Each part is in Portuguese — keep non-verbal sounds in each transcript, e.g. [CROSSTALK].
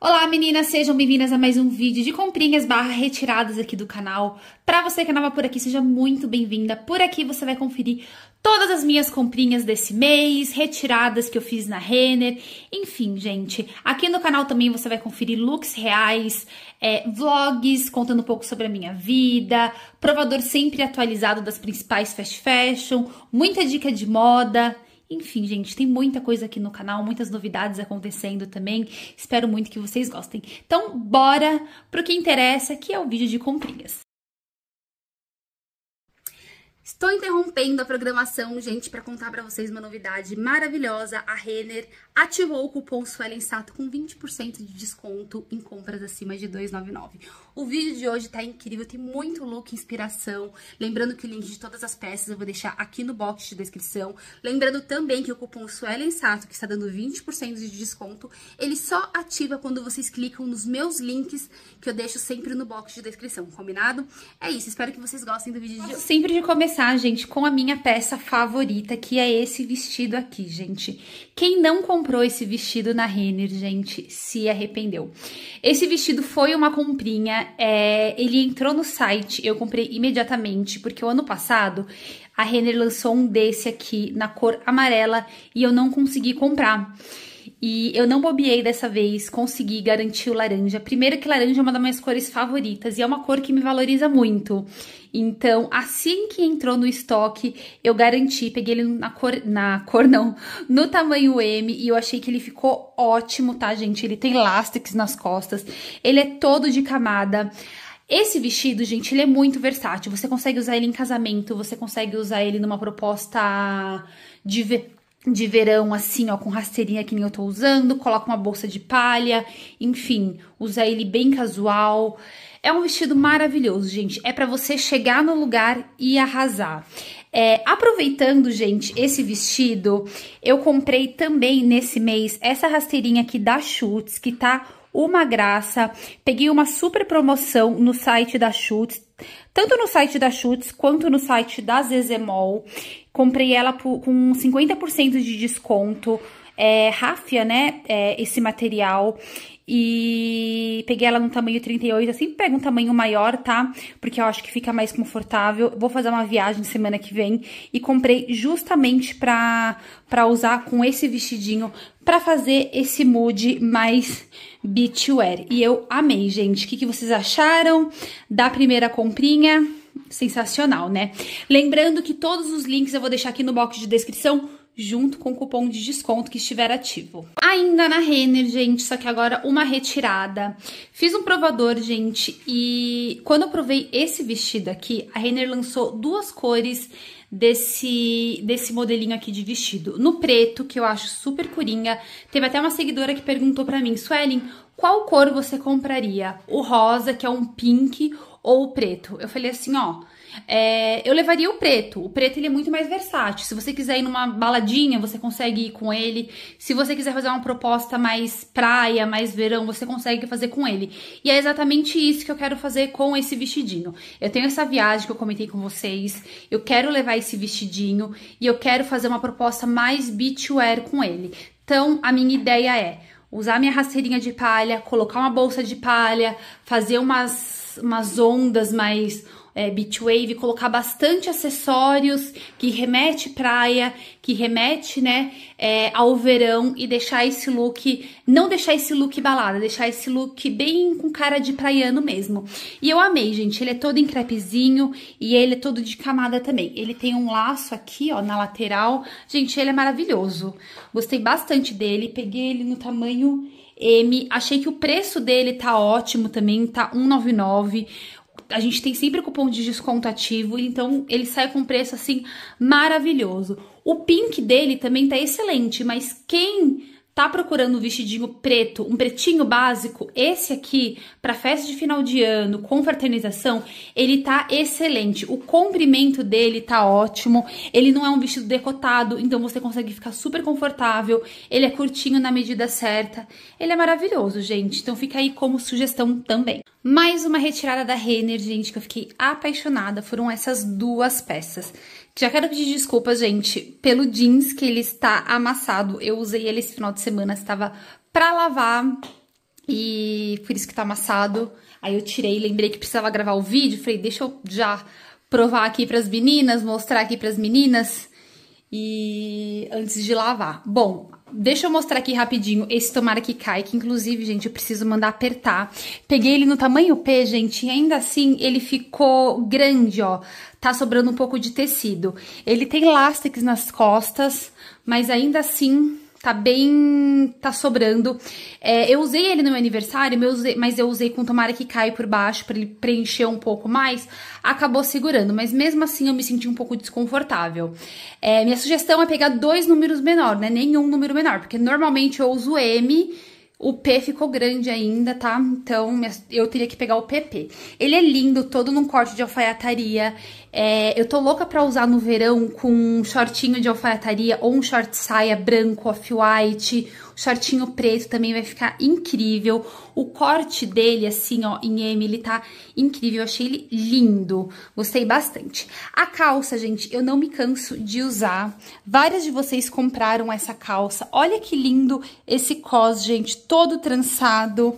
Olá meninas, sejam bem-vindas a mais um vídeo de comprinhas barra retiradas aqui do canal. Pra você que é nova por aqui, seja muito bem-vinda. Por aqui você vai conferir todas as minhas comprinhas desse mês, retiradas que eu fiz na Renner, enfim, gente. Aqui no canal também você vai conferir looks reais, é, vlogs contando um pouco sobre a minha vida, provador sempre atualizado das principais fast fashion, muita dica de moda, enfim, gente, tem muita coisa aqui no canal, muitas novidades acontecendo também. Espero muito que vocês gostem. Então, bora pro que interessa, que é o vídeo de comprinhas. Estou interrompendo a programação, gente, para contar para vocês uma novidade maravilhosa. A Renner ativou o cupom Suelen Sato com 20% de desconto em compras acima de 2,99. O vídeo de hoje tá incrível, tem muito look, inspiração. Lembrando que o link de todas as peças eu vou deixar aqui no box de descrição. Lembrando também que o cupom Suelen Sato, que está dando 20% de desconto, ele só ativa quando vocês clicam nos meus links que eu deixo sempre no box de descrição, combinado? É isso, espero que vocês gostem do vídeo de hoje. Sempre de começar começar, gente, com a minha peça favorita, que é esse vestido aqui, gente. Quem não comprou esse vestido na Renner, gente, se arrependeu. Esse vestido foi uma comprinha, é, ele entrou no site, eu comprei imediatamente, porque o ano passado a Renner lançou um desse aqui na cor amarela e eu não consegui comprar. E eu não bobiei dessa vez, consegui garantir o laranja. Primeiro que laranja é uma das minhas cores favoritas e é uma cor que me valoriza muito. Então, assim que entrou no estoque, eu garanti, peguei ele na cor, na cor não, no tamanho M e eu achei que ele ficou ótimo, tá, gente? Ele tem elásticos nas costas, ele é todo de camada. Esse vestido, gente, ele é muito versátil. Você consegue usar ele em casamento, você consegue usar ele numa proposta de de verão, assim, ó, com rasteirinha que nem eu tô usando, coloca uma bolsa de palha, enfim, usa ele bem casual. É um vestido maravilhoso, gente. É para você chegar no lugar e arrasar. É, aproveitando, gente, esse vestido, eu comprei também nesse mês essa rasteirinha aqui da Schutz, que tá uma graça. Peguei uma super promoção no site da Schutz, tanto no site da Schutz quanto no site da Zezemol. Comprei ela com 50% de desconto. É, ráfia, né, é, esse material. E peguei ela no tamanho 38. Eu sempre pego um tamanho maior, tá? Porque eu acho que fica mais confortável. Vou fazer uma viagem semana que vem. E comprei justamente pra, pra usar com esse vestidinho pra fazer esse mood mais beachwear wear. E eu amei, gente. O que, que vocês acharam da primeira comprinha? Sensacional, né? Lembrando que todos os links eu vou deixar aqui no box de descrição junto com o cupom de desconto que estiver ativo. Ainda na Renner, gente, só que agora uma retirada. Fiz um provador, gente, e quando eu provei esse vestido aqui, a Renner lançou duas cores desse, desse modelinho aqui de vestido. No preto, que eu acho super coringa, teve até uma seguidora que perguntou pra mim, Suelen, qual cor você compraria? O rosa, que é um pink, ou o preto? Eu falei assim, ó... É, eu levaria o preto. O preto ele é muito mais versátil. Se você quiser ir numa baladinha, você consegue ir com ele. Se você quiser fazer uma proposta mais praia, mais verão, você consegue fazer com ele. E é exatamente isso que eu quero fazer com esse vestidinho. Eu tenho essa viagem que eu comentei com vocês. Eu quero levar esse vestidinho e eu quero fazer uma proposta mais beachwear com ele. Então, a minha ideia é usar minha rasteirinha de palha, colocar uma bolsa de palha, fazer umas, umas ondas mais é, colocar bastante acessórios que remete praia, que remete, né, é, ao verão e deixar esse look, não deixar esse look balada, deixar esse look bem com cara de praiano mesmo. E eu amei, gente, ele é todo em crepezinho e ele é todo de camada também. Ele tem um laço aqui, ó, na lateral. Gente, ele é maravilhoso. Gostei bastante dele, peguei ele no tamanho M. Achei que o preço dele tá ótimo também, tá 199 a gente tem sempre cupom de desconto ativo, então ele sai com preço assim maravilhoso. O pink dele também tá excelente, mas quem tá procurando um vestidinho preto, um pretinho básico, esse aqui para festa de final de ano, com fraternização, ele tá excelente. O comprimento dele tá ótimo. Ele não é um vestido decotado, então você consegue ficar super confortável. Ele é curtinho na medida certa. Ele é maravilhoso, gente. Então fica aí como sugestão também. Mais uma retirada da Renner, gente, que eu fiquei apaixonada. Foram essas duas peças. Já quero pedir desculpas, gente, pelo jeans que ele está amassado. Eu usei ele esse final de semana, estava para lavar e por isso que está amassado. Aí eu tirei, lembrei que precisava gravar o vídeo, falei, deixa eu já provar aqui pras meninas, mostrar aqui pras meninas e antes de lavar. Bom, Deixa eu mostrar aqui rapidinho esse tomara que cai, que inclusive, gente, eu preciso mandar apertar. Peguei ele no tamanho P, gente, e ainda assim ele ficou grande, ó. Tá sobrando um pouco de tecido. Ele tem elásticos nas costas, mas ainda assim tá bem. tá sobrando. É, eu usei ele no meu aniversário, mas eu usei com tomara que caia por baixo para ele preencher um pouco mais. Acabou segurando, mas mesmo assim eu me senti um pouco desconfortável. É, minha sugestão é pegar dois números menor, né? Nenhum número menor, porque normalmente eu uso M. O P ficou grande ainda, tá? Então eu teria que pegar o PP. Ele é lindo, todo num corte de alfaiataria. É, eu tô louca pra usar no verão com um shortinho de alfaiataria ou um short saia branco, off-white, shortinho preto também vai ficar incrível. O corte dele, assim, ó, em M, ele tá incrível. Eu achei ele lindo. Gostei bastante. A calça, gente, eu não me canso de usar. Várias de vocês compraram essa calça. Olha que lindo esse cos, gente, todo trançado.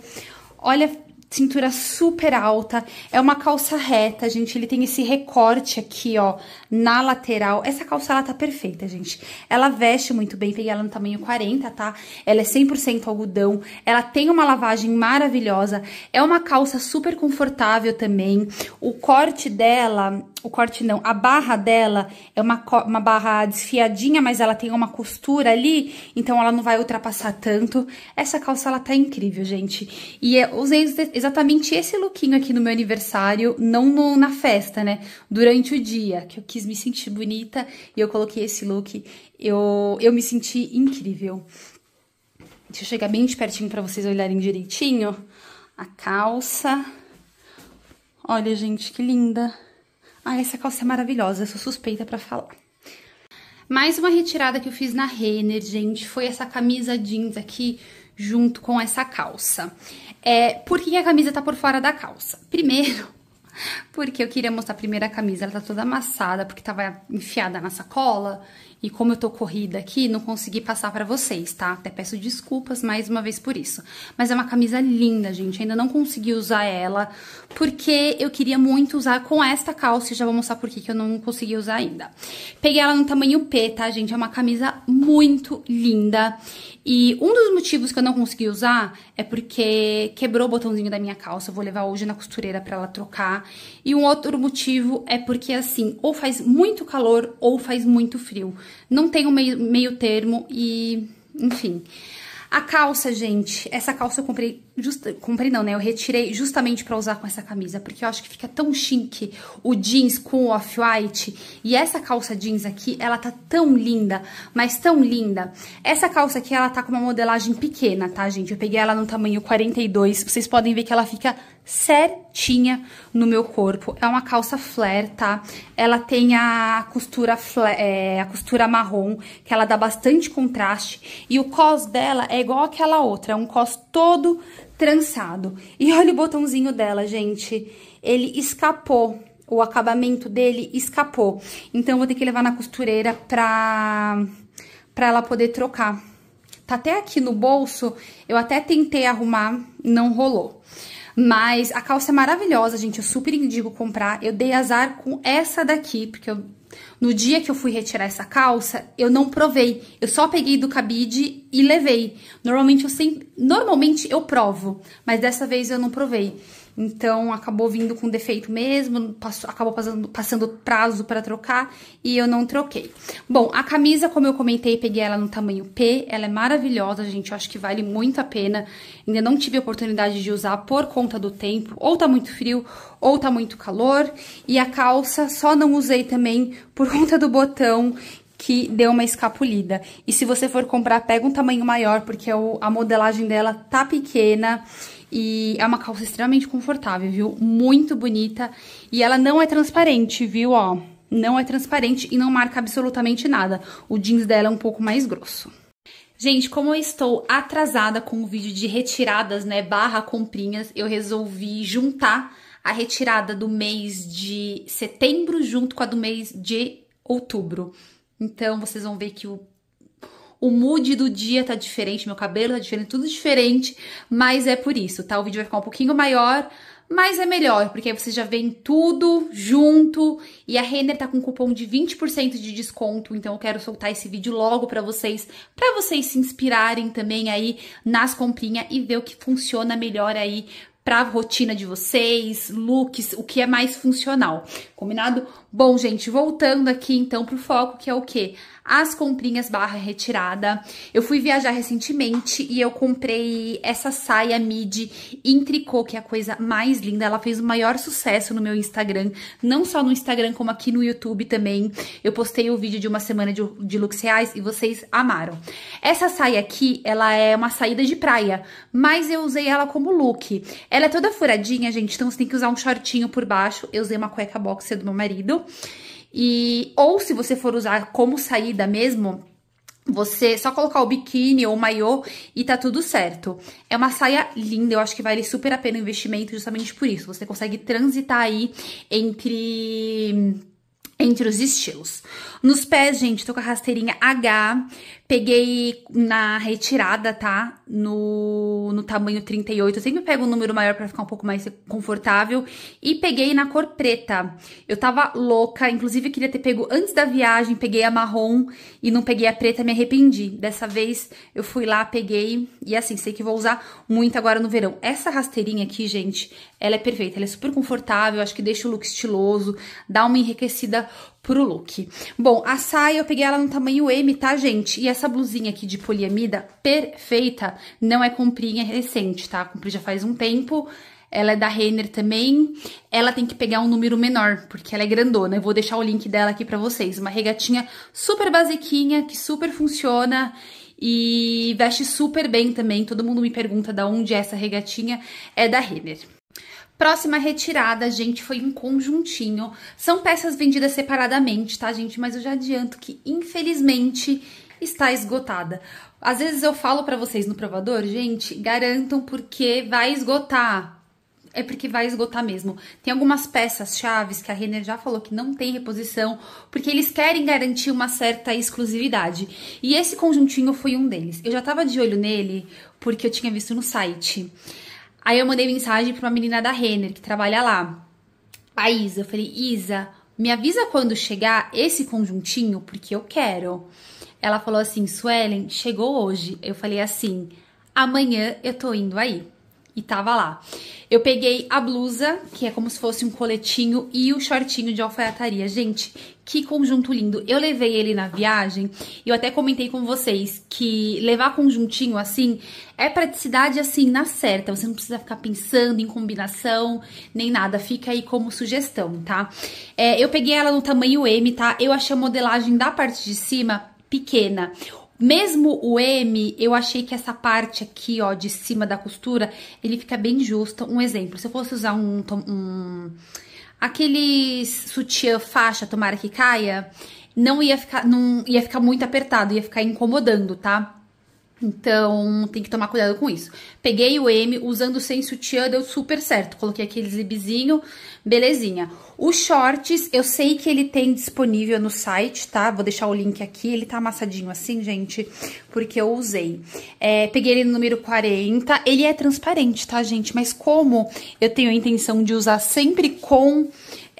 Olha, cintura super alta, é uma calça reta, gente, ele tem esse recorte aqui, ó, na lateral. Essa calça, ela tá perfeita, gente. Ela veste muito bem, peguei ela no tamanho 40, tá? Ela é 100% algodão, ela tem uma lavagem maravilhosa, é uma calça super confortável também. O corte dela o corte não, a barra dela é uma, uma barra desfiadinha, mas ela tem uma costura ali, então ela não vai ultrapassar tanto. Essa calça, ela tá incrível, gente. E eu é, usei exatamente esse lookinho aqui no meu aniversário, não no, na festa, né? Durante o dia, que eu quis me sentir bonita e eu coloquei esse look. Eu, eu me senti incrível. Deixa eu chegar bem de pertinho pra vocês olharem direitinho. A calça. Olha, gente, que linda. Ah, essa calça é maravilhosa, eu sou suspeita para falar. Mais uma retirada que eu fiz na Renner, gente, foi essa camisa jeans aqui junto com essa calça. É, por que a camisa tá por fora da calça? Primeiro, [LAUGHS] porque eu queria mostrar a primeira camisa, ela tá toda amassada, porque tava enfiada na sacola, e como eu tô corrida aqui, não consegui passar para vocês, tá? Até peço desculpas mais uma vez por isso. Mas é uma camisa linda, gente. Ainda não consegui usar ela porque eu queria muito usar com esta calça e já vou mostrar por que eu não consegui usar ainda. Peguei ela no tamanho P, tá, gente? É uma camisa muito linda. E um dos motivos que eu não consegui usar é porque quebrou o botãozinho da minha calça. Eu vou levar hoje na costureira para ela trocar. E um outro motivo é porque, assim, ou faz muito calor ou faz muito frio não tem um meio, meio termo e, enfim. A calça, gente, essa calça eu comprei comprei não, né? Eu retirei justamente para usar com essa camisa, porque eu acho que fica tão chique o jeans com o off-white. E essa calça jeans aqui, ela tá tão linda, mas tão linda. Essa calça aqui, ela tá com uma modelagem pequena, tá, gente? Eu peguei ela no tamanho 42, vocês podem ver que ela fica certinha no meu corpo. É uma calça flare, tá? Ela tem a costura, flare, é, a costura marrom, que ela dá bastante contraste. E o cos dela é igual aquela outra, é um cos todo trançado. E olha o botãozinho dela, gente. Ele escapou. O acabamento dele escapou. Então, vou ter que levar na costureira pra, pra ela poder trocar. Tá até aqui no bolso. Eu até tentei arrumar, não rolou. Mas a calça é maravilhosa, gente. Eu super indico comprar. Eu dei azar com essa daqui, porque eu no dia que eu fui retirar essa calça, eu não provei. Eu só peguei do cabide e levei. Normalmente eu sempre, normalmente eu provo, mas dessa vez eu não provei. Então acabou vindo com defeito mesmo, passou, acabou passando, passando prazo para trocar e eu não troquei. Bom, a camisa, como eu comentei, peguei ela no tamanho P, ela é maravilhosa, gente, eu acho que vale muito a pena. Ainda não tive a oportunidade de usar por conta do tempo, ou tá muito frio, ou tá muito calor. E a calça só não usei também por conta do botão que deu uma escapulida. E se você for comprar, pega um tamanho maior, porque a modelagem dela tá pequena e é uma calça extremamente confortável, viu? Muito bonita e ela não é transparente, viu? Ó, não é transparente e não marca absolutamente nada. O jeans dela é um pouco mais grosso. Gente, como eu estou atrasada com o vídeo de retiradas, né, barra comprinhas, eu resolvi juntar a retirada do mês de setembro junto com a do mês de outubro. Então vocês vão ver que o o mood do dia tá diferente, meu cabelo tá diferente, tudo diferente, mas é por isso, tá? O vídeo vai ficar um pouquinho maior, mas é melhor, porque aí vocês já veem tudo junto e a Renner tá com um cupom de 20% de desconto, então eu quero soltar esse vídeo logo para vocês, para vocês se inspirarem também aí nas comprinhas e ver o que funciona melhor aí para a rotina de vocês, looks, o que é mais funcional. Combinado? Bom, gente, voltando aqui então pro foco, que é o quê? as comprinhas barra retirada. Eu fui viajar recentemente e eu comprei essa saia midi em tricô, que é a coisa mais linda. Ela fez o maior sucesso no meu Instagram, não só no Instagram, como aqui no YouTube também. Eu postei o um vídeo de uma semana de, de looks reais e vocês amaram. Essa saia aqui, ela é uma saída de praia, mas eu usei ela como look. Ela é toda furadinha, gente, então você tem que usar um shortinho por baixo. Eu usei uma cueca boxer do meu marido. E ou se você for usar como saída mesmo, você só colocar o biquíni ou o maiô e tá tudo certo. É uma saia linda, eu acho que vale super a pena o investimento justamente por isso. Você consegue transitar aí entre entre os estilos. Nos pés, gente, tô com a rasteirinha H, Peguei na retirada, tá? No, no tamanho 38. Eu sempre pego um número maior para ficar um pouco mais confortável. E peguei na cor preta. Eu tava louca, inclusive queria ter pego antes da viagem. Peguei a marrom e não peguei a preta, me arrependi. Dessa vez eu fui lá, peguei. E assim, sei que vou usar muito agora no verão. Essa rasteirinha aqui, gente, ela é perfeita. Ela é super confortável, acho que deixa o look estiloso. Dá uma enriquecida pro look. Bom, a saia eu peguei ela no tamanho M, tá, gente? E essa blusinha aqui de poliamida, perfeita, não é comprinha recente, tá? Comprei já faz um tempo, ela é da Renner também. Ela tem que pegar um número menor, porque ela é grandona. Eu vou deixar o link dela aqui pra vocês. Uma regatinha super basiquinha, que super funciona e veste super bem também. Todo mundo me pergunta da onde é essa regatinha. É da Renner. Próxima retirada, gente, foi um conjuntinho. São peças vendidas separadamente, tá, gente? Mas eu já adianto que, infelizmente, está esgotada. Às vezes eu falo para vocês no provador, gente, garantam porque vai esgotar. É porque vai esgotar mesmo. Tem algumas peças chaves que a Renner já falou que não tem reposição, porque eles querem garantir uma certa exclusividade. E esse conjuntinho foi um deles. Eu já tava de olho nele porque eu tinha visto no site. Aí eu mandei mensagem pra uma menina da Renner, que trabalha lá. A Isa, eu falei, Isa, me avisa quando chegar esse conjuntinho, porque eu quero. Ela falou assim, Suelen, chegou hoje. Eu falei assim, amanhã eu tô indo aí e tava lá. Eu peguei a blusa, que é como se fosse um coletinho, e o shortinho de alfaiataria. Gente, que conjunto lindo. Eu levei ele na viagem e eu até comentei com vocês que levar conjuntinho assim é praticidade assim na certa. Você não precisa ficar pensando em combinação nem nada. Fica aí como sugestão, tá? É, eu peguei ela no tamanho M, tá? Eu achei a modelagem da parte de cima pequena. Mesmo o M, eu achei que essa parte aqui, ó, de cima da costura, ele fica bem justo Um exemplo, se eu fosse usar um... um aquele sutiã faixa, tomara que caia, não ia ficar, não ia ficar muito apertado, ia ficar incomodando, tá? Então, tem que tomar cuidado com isso. Peguei o M, usando sem sutiã, deu super certo. Coloquei aquele zipzinho, belezinha. Os shorts, eu sei que ele tem disponível no site, tá? Vou deixar o link aqui, ele tá amassadinho assim, gente, porque eu usei. É, peguei ele no número 40, ele é transparente, tá, gente? Mas como eu tenho a intenção de usar sempre com...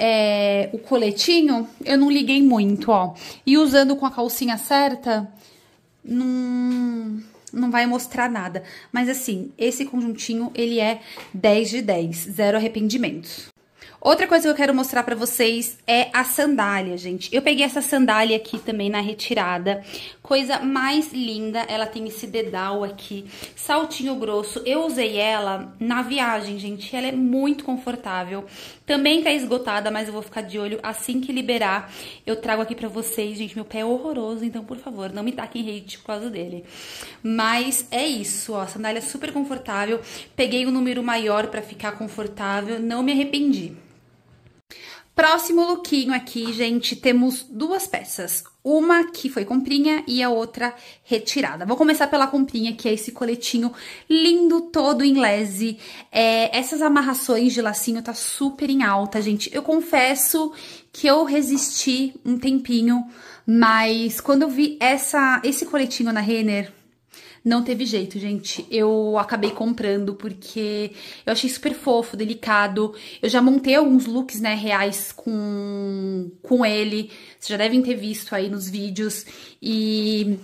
É, o coletinho, eu não liguei muito, ó. E usando com a calcinha certa, não não vai mostrar nada. Mas assim, esse conjuntinho, ele é 10 de 10, zero arrependimentos. Outra coisa que eu quero mostrar pra vocês é a sandália, gente. Eu peguei essa sandália aqui também na retirada. Coisa mais linda, ela tem esse dedal aqui, saltinho grosso. Eu usei ela na viagem, gente. Ela é muito confortável. Também tá esgotada, mas eu vou ficar de olho assim que liberar. Eu trago aqui pra vocês, gente. Meu pé é horroroso, então, por favor, não me taquem hate por causa dele. Mas é isso, ó. Sandália é super confortável. Peguei o um número maior pra ficar confortável. Não me arrependi. Próximo lookinho aqui, gente, temos duas peças. Uma que foi comprinha e a outra retirada. Vou começar pela comprinha, que é esse coletinho lindo todo em lese. É, essas amarrações de lacinho tá super em alta, gente. Eu confesso que eu resisti um tempinho, mas quando eu vi essa, esse coletinho na Renner, não teve jeito, gente. Eu acabei comprando porque eu achei super fofo, delicado. Eu já montei alguns looks, né, reais com, com ele. Vocês já devem ter visto aí nos vídeos. E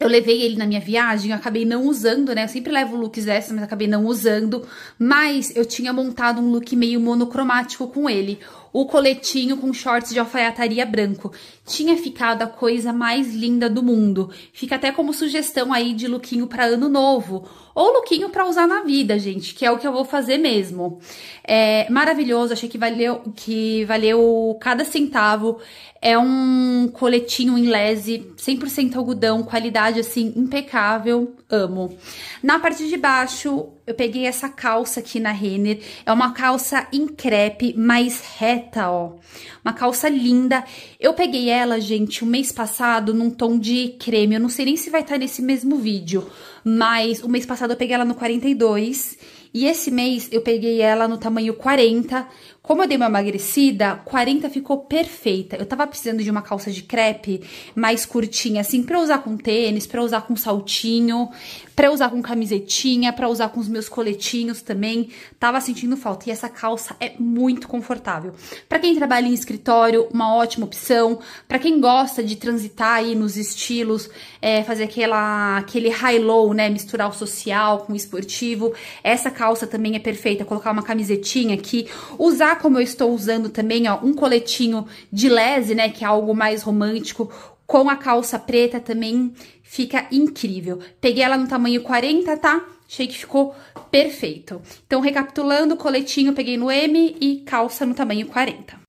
eu levei ele na minha viagem, eu acabei não usando, né? Eu sempre levo looks dessas, mas acabei não usando. Mas eu tinha montado um look meio monocromático com ele o coletinho com shorts de alfaiataria branco. Tinha ficado a coisa mais linda do mundo. Fica até como sugestão aí de lookinho para ano novo. Ou lookinho para usar na vida, gente, que é o que eu vou fazer mesmo. É maravilhoso, achei que valeu, que valeu cada centavo. É um coletinho em lese, 100% algodão, qualidade assim impecável, amo. Na parte de baixo, eu peguei essa calça aqui na Renner. É uma calça em crepe, mais reta, ó. Uma calça linda. Eu peguei ela, gente, o um mês passado num tom de creme. Eu não sei nem se vai estar tá nesse mesmo vídeo, mas o mês passado eu peguei ela no 42 e esse mês eu peguei ela no tamanho 40 como eu dei uma emagrecida, 40 ficou perfeita. Eu tava precisando de uma calça de crepe mais curtinha, assim, pra usar com tênis, pra usar com saltinho, pra usar com camisetinha, pra usar com os meus coletinhos também. Tava sentindo falta. E essa calça é muito confortável. Pra quem trabalha em escritório, uma ótima opção. Pra quem gosta de transitar aí nos estilos, é, fazer aquela, aquele high-low, né? Misturar o social com o esportivo. Essa calça também é perfeita. Colocar uma camisetinha aqui. Usar como eu estou usando também, ó, um coletinho de lese, né, que é algo mais romântico, com a calça preta também fica incrível. Peguei ela no tamanho 40, tá? Achei que ficou perfeito. Então, recapitulando, coletinho peguei no M e calça no tamanho 40.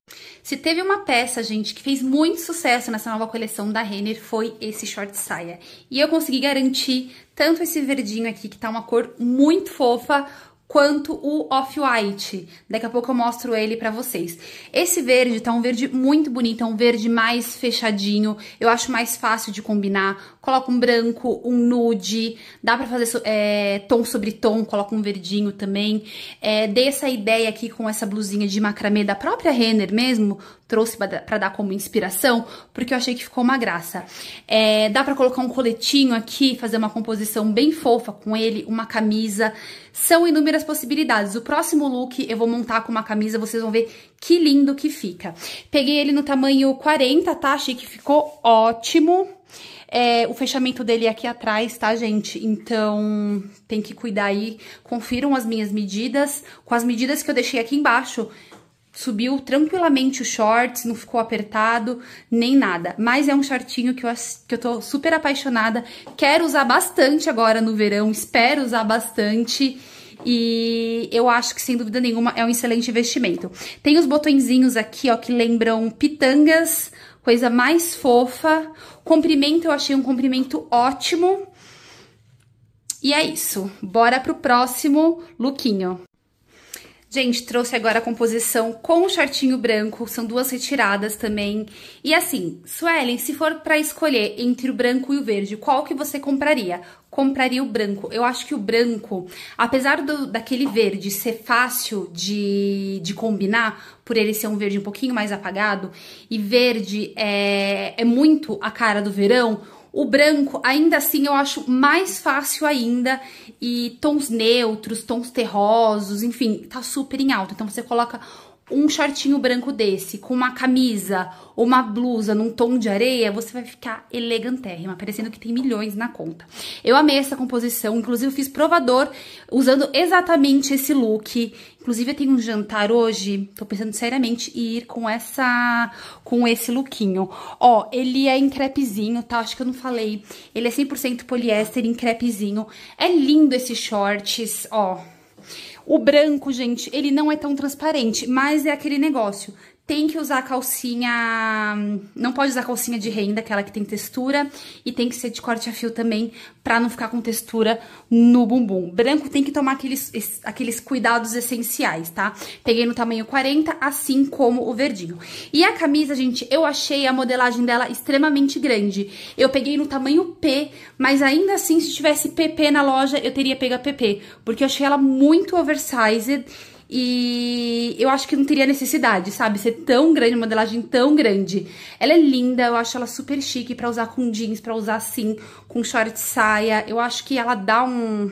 Se teve uma peça, gente, que fez muito sucesso nessa nova coleção da Renner, foi esse short saia. E eu consegui garantir tanto esse verdinho aqui, que tá uma cor muito fofa, quanto o off-white. Daqui a pouco eu mostro ele pra vocês. Esse verde tá um verde muito bonito, é um verde mais fechadinho, eu acho mais fácil de combinar coloca um branco, um nude, dá pra fazer é, tom sobre tom, coloca um verdinho também. É, dei essa ideia aqui com essa blusinha de macramê da própria Renner mesmo, trouxe para dar como inspiração, porque eu achei que ficou uma graça. É, dá pra colocar um coletinho aqui, fazer uma composição bem fofa com ele, uma camisa. São inúmeras possibilidades. O próximo look eu vou montar com uma camisa, vocês vão ver que lindo que fica. Peguei ele no tamanho 40, tá? Achei que ficou ótimo. É, o fechamento dele é aqui atrás, tá, gente? Então, tem que cuidar aí. Confiram as minhas medidas. Com as medidas que eu deixei aqui embaixo, subiu tranquilamente o shorts, não ficou apertado, nem nada. Mas é um shortinho que eu, que eu tô super apaixonada. Quero usar bastante agora no verão, espero usar bastante. E eu acho que, sem dúvida nenhuma, é um excelente investimento. Tem os botõezinhos aqui, ó, que lembram pitangas, coisa mais fofa. Comprimento eu achei um comprimento ótimo. E é isso, bora pro próximo lookinho. Gente, trouxe agora a composição com o shortinho branco, são duas retiradas também. E assim, Suelen, se for para escolher entre o branco e o verde, qual que você compraria? Compraria o branco. Eu acho que o branco, apesar do, daquele verde ser fácil de, de combinar, por ele ser um verde um pouquinho mais apagado, e verde é, é muito a cara do verão, o branco, ainda assim, eu acho mais fácil ainda. E tons neutros, tons terrosos, enfim, tá super em alta. Então você coloca um shortinho branco desse, com uma camisa ou uma blusa num tom de areia, você vai ficar elegantérrima, parecendo que tem milhões na conta. Eu amei essa composição, inclusive eu fiz provador usando exatamente esse look. Inclusive eu tenho um jantar hoje, tô pensando seriamente em ir com essa com esse lookinho. Ó, ele é em crepezinho, tá? Acho que eu não falei. Ele é 100% poliéster em crepezinho. É lindo esses shorts, ó. O branco, gente, ele não é tão transparente, mas é aquele negócio tem que usar calcinha, não pode usar calcinha de renda, aquela que tem textura, e tem que ser de corte a fio também, pra não ficar com textura no bumbum. Branco tem que tomar aqueles, aqueles cuidados essenciais, tá? Peguei no tamanho 40, assim como o verdinho. E a camisa, gente, eu achei a modelagem dela extremamente grande. Eu peguei no tamanho P, mas ainda assim, se tivesse PP na loja, eu teria pego a PP, porque eu achei ela muito oversized, e eu acho que não teria necessidade, sabe? Ser tão grande, modelagem tão grande. Ela é linda, eu acho ela super chique para usar com jeans, para usar assim, com short saia. Eu acho que ela dá um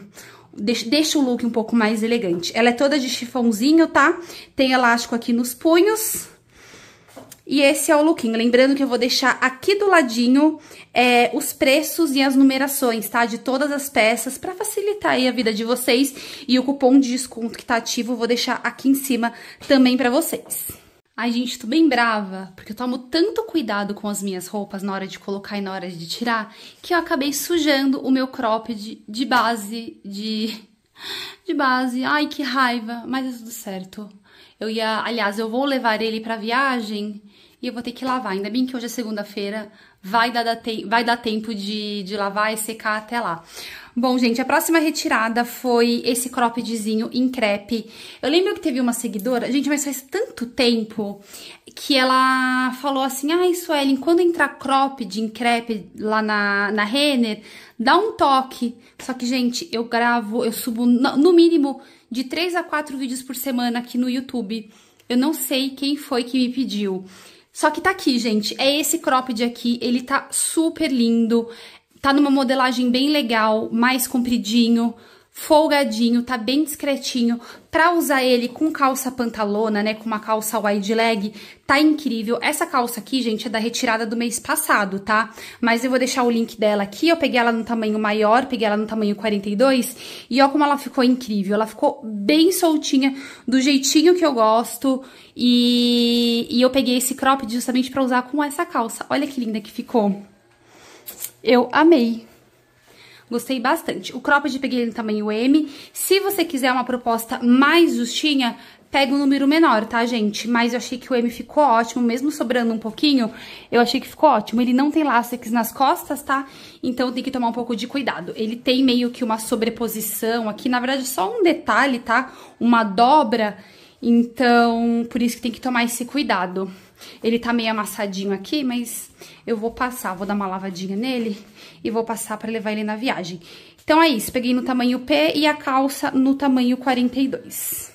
deixa, o look um pouco mais elegante. Ela é toda de chifãozinho, tá? Tem elástico aqui nos punhos. E esse é o lookinho. Lembrando que eu vou deixar aqui do ladinho é, os preços e as numerações, tá? De todas as peças, pra facilitar aí a vida de vocês. E o cupom de desconto que tá ativo, eu vou deixar aqui em cima também pra vocês. Ai, gente, tô bem brava, porque eu tomo tanto cuidado com as minhas roupas na hora de colocar e na hora de tirar, que eu acabei sujando o meu cropped de base, de, de base. Ai, que raiva, mas é tudo certo. Eu ia, aliás, eu vou levar ele pra viagem e eu vou ter que lavar. Ainda bem que hoje é segunda-feira, vai dar, te... vai dar tempo de, de lavar e secar até lá. Bom, gente, a próxima retirada foi esse croppedzinho em crepe. Eu lembro que teve uma seguidora, gente, mas faz tanto tempo que ela falou assim, ai, ah, Suelen, quando entrar cropped em crepe lá na, na Renner, dá um toque. Só que, gente, eu gravo, eu subo no mínimo de 3 a 4 vídeos por semana aqui no YouTube. Eu não sei quem foi que me pediu. Só que tá aqui, gente. É esse cropped aqui. Ele tá super lindo. Tá numa modelagem bem legal, mais compridinho folgadinho, tá bem discretinho. Pra usar ele com calça pantalona, né, com uma calça wide leg, tá incrível. Essa calça aqui, gente, é da retirada do mês passado, tá? Mas eu vou deixar o link dela aqui, eu peguei ela no tamanho maior, peguei ela no tamanho 42, e ó como ela ficou incrível. Ela ficou bem soltinha, do jeitinho que eu gosto, e, e eu peguei esse cropped justamente pra usar com essa calça. Olha que linda que ficou. Eu amei. Gostei bastante. O cropped peguei no tamanho M. Se você quiser uma proposta mais justinha, pega um número menor, tá, gente? Mas eu achei que o M ficou ótimo, mesmo sobrando um pouquinho, eu achei que ficou ótimo. Ele não tem lástex nas costas, tá? Então tem que tomar um pouco de cuidado. Ele tem meio que uma sobreposição aqui, na verdade só um detalhe, tá? Uma dobra, então por isso que tem que tomar esse cuidado. Ele tá meio amassadinho aqui, mas eu vou passar, vou dar uma lavadinha nele e vou passar pra levar ele na viagem. Então é isso, peguei no tamanho P e a calça no tamanho 42.